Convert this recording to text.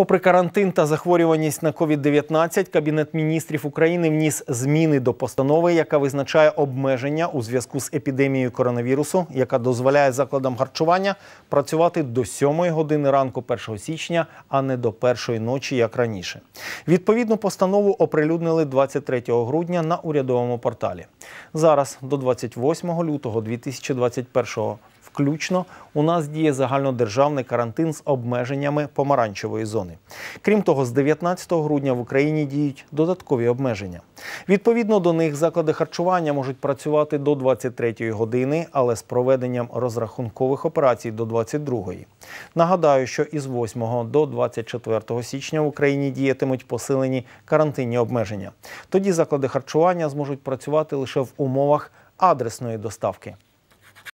Попри карантин та захворюваність на COVID-19, Кабінет міністрів України вніс зміни до постанови, яка визначає обмеження у зв'язку з епідемією коронавірусу, яка дозволяє закладам харчування працювати до 7 години ранку 1 січня, а не до першої ночі, як раніше. Відповідну постанову оприлюднили 23 грудня на урядовому порталі. Зараз до 28 лютого 2021 включно у нас діє загальнодержавний карантин з обмеженнями помаранчевої зони. Крім того, з 19 грудня в Україні діють додаткові обмеження. Відповідно до них заклади харчування можуть працювати до 23-ї години, але з проведенням розрахункових операцій до 22-ї. Нагадаю, що із 8 до 24 січня в Україні діятимуть посилені карантинні обмеження. Тоді заклади харчування зможуть працювати лише в умовах адресної доставки.